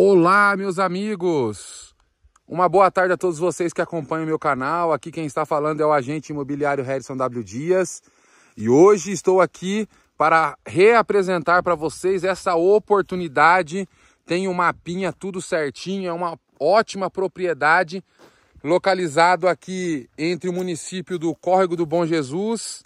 Olá, meus amigos! Uma boa tarde a todos vocês que acompanham meu canal. Aqui quem está falando é o agente imobiliário Harrison W. Dias. E hoje estou aqui para reapresentar para vocês essa oportunidade. Tem um mapinha tudo certinho, é uma ótima propriedade localizado aqui entre o município do Córrego do Bom Jesus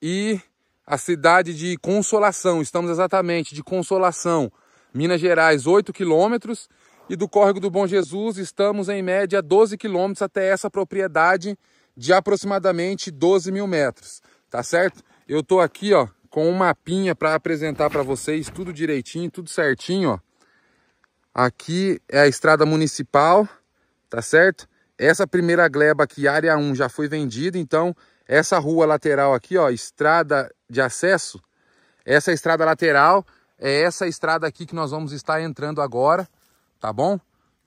e a cidade de Consolação. Estamos exatamente de Consolação Minas Gerais, 8 quilômetros, e do Córrego do Bom Jesus estamos em média 12 quilômetros até essa propriedade de aproximadamente 12 mil metros, tá certo? Eu estou aqui, ó, com um mapinha para apresentar para vocês, tudo direitinho, tudo certinho, ó. Aqui é a estrada municipal, tá certo? Essa primeira gleba aqui, área 1, já foi vendida, então essa rua lateral aqui, ó, estrada de acesso, essa estrada lateral é essa estrada aqui que nós vamos estar entrando agora, tá bom?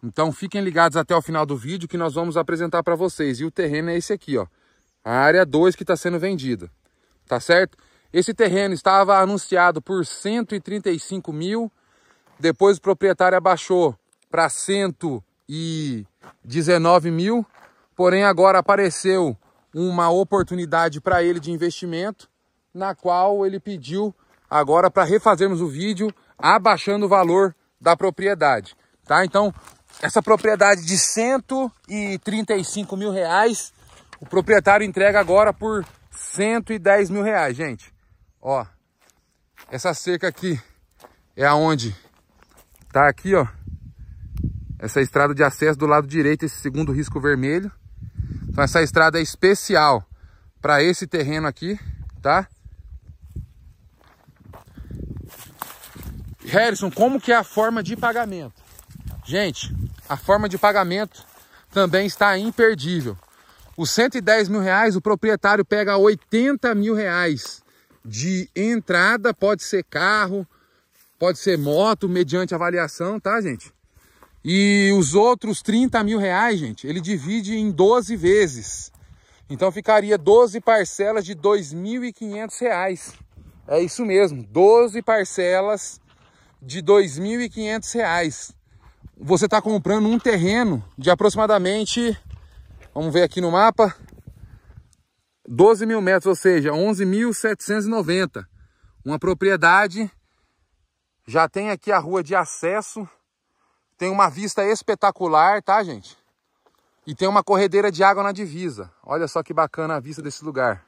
Então fiquem ligados até o final do vídeo que nós vamos apresentar para vocês. E o terreno é esse aqui, ó. A área 2 que está sendo vendida, tá certo? Esse terreno estava anunciado por 135 mil, depois o proprietário abaixou para 119 mil, porém agora apareceu uma oportunidade para ele de investimento, na qual ele pediu agora para refazermos o vídeo abaixando o valor da propriedade, tá? Então, essa propriedade de 135 mil reais, o proprietário entrega agora por 110 mil reais, gente. Ó, essa cerca aqui é aonde tá aqui, ó. Essa estrada de acesso do lado direito, esse segundo risco vermelho. Então essa estrada é especial para esse terreno aqui, tá? Harrison, como que é a forma de pagamento? Gente, a forma de pagamento também está imperdível. Os 110 mil reais, o proprietário pega 80 mil reais de entrada, pode ser carro, pode ser moto, mediante avaliação, tá, gente? E os outros 30 mil reais, gente, ele divide em 12 vezes. Então ficaria 12 parcelas de R$ reais. É isso mesmo, 12 parcelas de R$ 2.500. Você está comprando um terreno de aproximadamente, vamos ver aqui no mapa, 12 mil metros, ou seja, 11.790. Uma propriedade, já tem aqui a rua de acesso, tem uma vista espetacular, tá, gente? E tem uma corredeira de água na divisa. Olha só que bacana a vista desse lugar.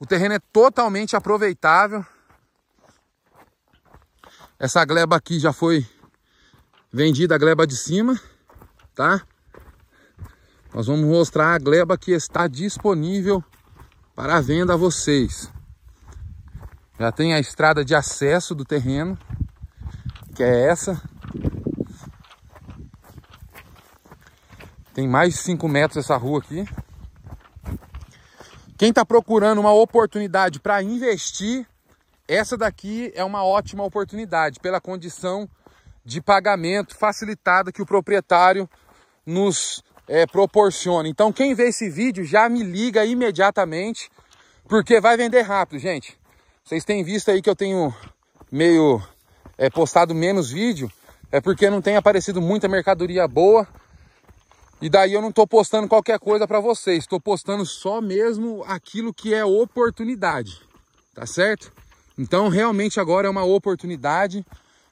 O terreno é totalmente aproveitável. Essa gleba aqui já foi vendida a gleba de cima, tá? Nós vamos mostrar a gleba que está disponível para venda a vocês. Já tem a estrada de acesso do terreno, que é essa. Tem mais de 5 metros essa rua aqui. Quem está procurando uma oportunidade para investir essa daqui é uma ótima oportunidade pela condição de pagamento facilitada que o proprietário nos é, proporciona. Então, quem vê esse vídeo já me liga imediatamente, porque vai vender rápido, gente. Vocês têm visto aí que eu tenho meio é, postado menos vídeo, é porque não tem aparecido muita mercadoria boa. E daí eu não estou postando qualquer coisa para vocês, estou postando só mesmo aquilo que é oportunidade, tá certo? Então, realmente agora é uma oportunidade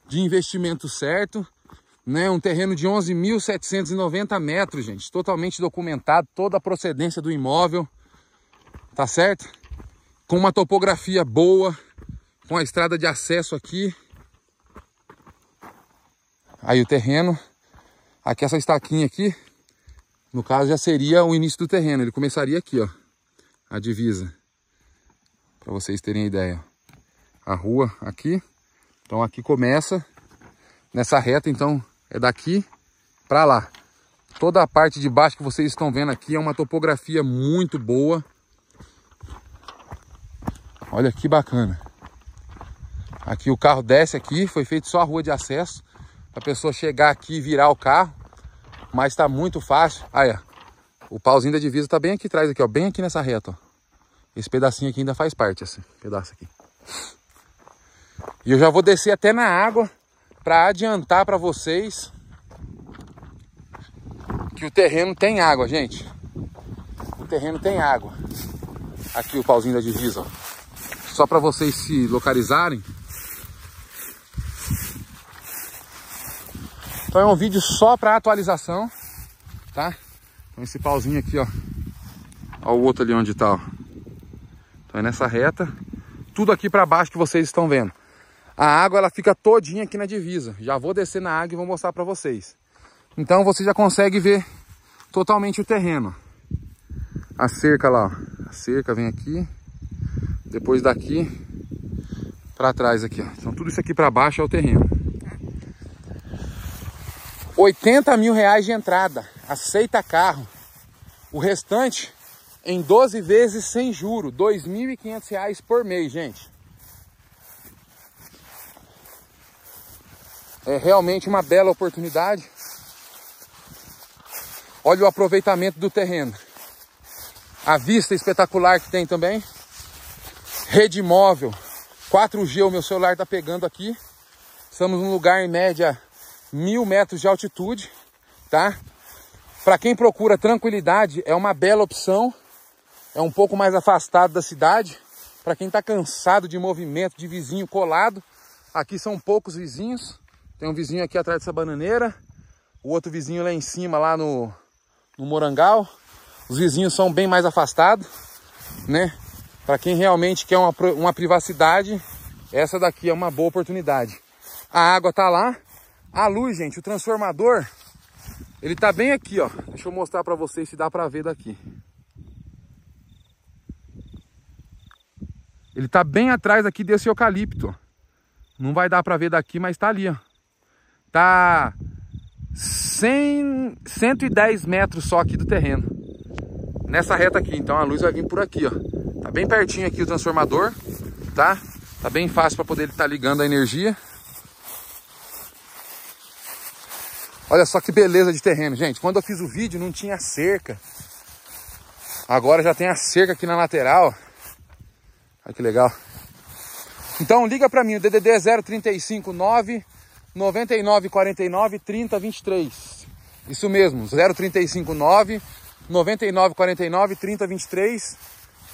de investimento certo, né? Um terreno de 11.790 metros, gente, totalmente documentado, toda a procedência do imóvel, tá certo? Com uma topografia boa, com a estrada de acesso aqui. Aí o terreno, aqui essa estaquinha aqui, no caso já seria o início do terreno, ele começaria aqui, ó, a divisa, para vocês terem ideia, a rua aqui. Então aqui começa, nessa reta, então é daqui para lá. Toda a parte de baixo que vocês estão vendo aqui é uma topografia muito boa. Olha que bacana. Aqui o carro desce aqui, foi feito só a rua de acesso. A pessoa chegar aqui e virar o carro. Mas está muito fácil. Aí, ó, o pauzinho da divisa está bem aqui atrás, aqui, ó, bem aqui nessa reta. Ó. Esse pedacinho aqui ainda faz parte, esse assim, pedaço aqui. E eu já vou descer até na água para adiantar para vocês que o terreno tem água, gente. O terreno tem água. Aqui o pauzinho da divisa, ó. Só para vocês se localizarem. Então é um vídeo só para atualização, tá? Então esse pauzinho aqui, ó. Olha o outro ali onde tá, ó. Então é nessa reta. Tudo aqui para baixo que vocês estão vendo. A água ela fica todinha aqui na divisa. Já vou descer na água e vou mostrar para vocês. Então você já consegue ver totalmente o terreno. A cerca lá, ó. a cerca vem aqui. Depois daqui para trás aqui, ó. Então tudo isso aqui para baixo é o terreno. 80 mil reais de entrada, aceita carro. O restante em 12 vezes sem juro, R$ 2.500 por mês, gente. É realmente uma bela oportunidade. Olha o aproveitamento do terreno. A vista espetacular que tem também. Rede móvel. 4G, o meu celular está pegando aqui. Estamos num lugar em média mil metros de altitude, tá? Para quem procura tranquilidade, é uma bela opção. É um pouco mais afastado da cidade. Para quem está cansado de movimento, de vizinho colado, aqui são poucos vizinhos. Tem um vizinho aqui atrás dessa bananeira. O outro vizinho lá em cima, lá no, no Morangal. Os vizinhos são bem mais afastados, né? Para quem realmente quer uma, uma privacidade, essa daqui é uma boa oportunidade. A água tá lá. A luz, gente, o transformador, ele tá bem aqui, ó. Deixa eu mostrar para vocês se dá para ver daqui. Ele tá bem atrás aqui desse eucalipto, ó. Não vai dar para ver daqui, mas tá ali, ó. Tá 100, 110 metros só aqui do terreno. Nessa reta aqui, então a luz vai vir por aqui, ó. Tá bem pertinho aqui o transformador, tá? Tá bem fácil para poder estar tá ligando a energia. Olha só que beleza de terreno, gente. Quando eu fiz o vídeo não tinha cerca. Agora já tem a cerca aqui na lateral. Olha que legal. Então liga para mim, o DDD 0359 30 23. Isso mesmo, 49 30 23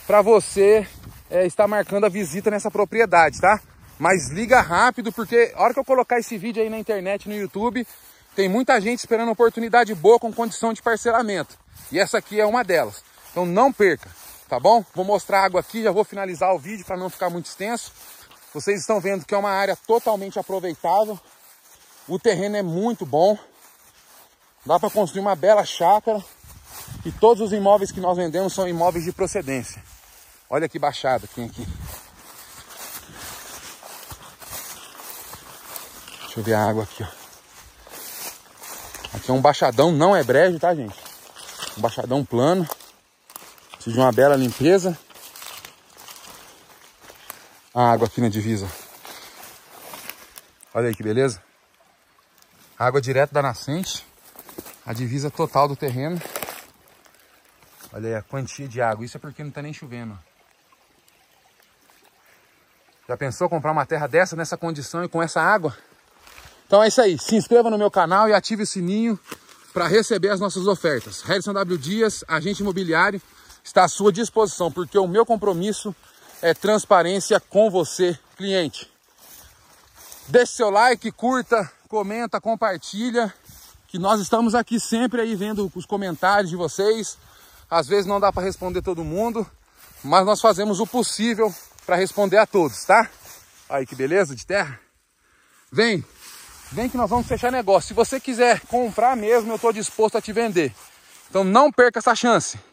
para você é, estar marcando a visita nessa propriedade, tá? Mas liga rápido porque a hora que eu colocar esse vídeo aí na internet, no YouTube, tem muita gente esperando oportunidade boa com condição de parcelamento. E essa aqui é uma delas. Então não perca, tá bom? Vou mostrar a água aqui, já vou finalizar o vídeo para não ficar muito extenso. Vocês estão vendo que é uma área totalmente aproveitável. O terreno é muito bom. Dá para construir uma bela chácara. E todos os imóveis que nós vendemos são imóveis de procedência. Olha que baixada que tem aqui. Deixa eu ver a água aqui, ó. Aqui é um baixadão, não é brejo, tá, gente? Um baixadão plano. Precisa de uma bela limpeza. A água aqui na divisa. Olha aí que beleza. Água direto da nascente. A divisa total do terreno. Olha aí a quantia de água. Isso é porque não tá nem chovendo. Já pensou comprar uma terra dessa, nessa condição e com essa água? Então é isso aí. Se inscreva no meu canal e ative o sininho para receber as nossas ofertas. Harrison W. Dias, agente imobiliário, está à sua disposição, porque o meu compromisso é transparência com você, cliente. Deixe seu like, curta, comenta, compartilha, que nós estamos aqui sempre aí vendo os comentários de vocês. Às vezes não dá para responder todo mundo, mas nós fazemos o possível para responder a todos, tá? Aí que beleza de terra. Vem, vem que nós vamos fechar negócio. Se você quiser comprar mesmo, eu estou disposto a te vender. Então não perca essa chance.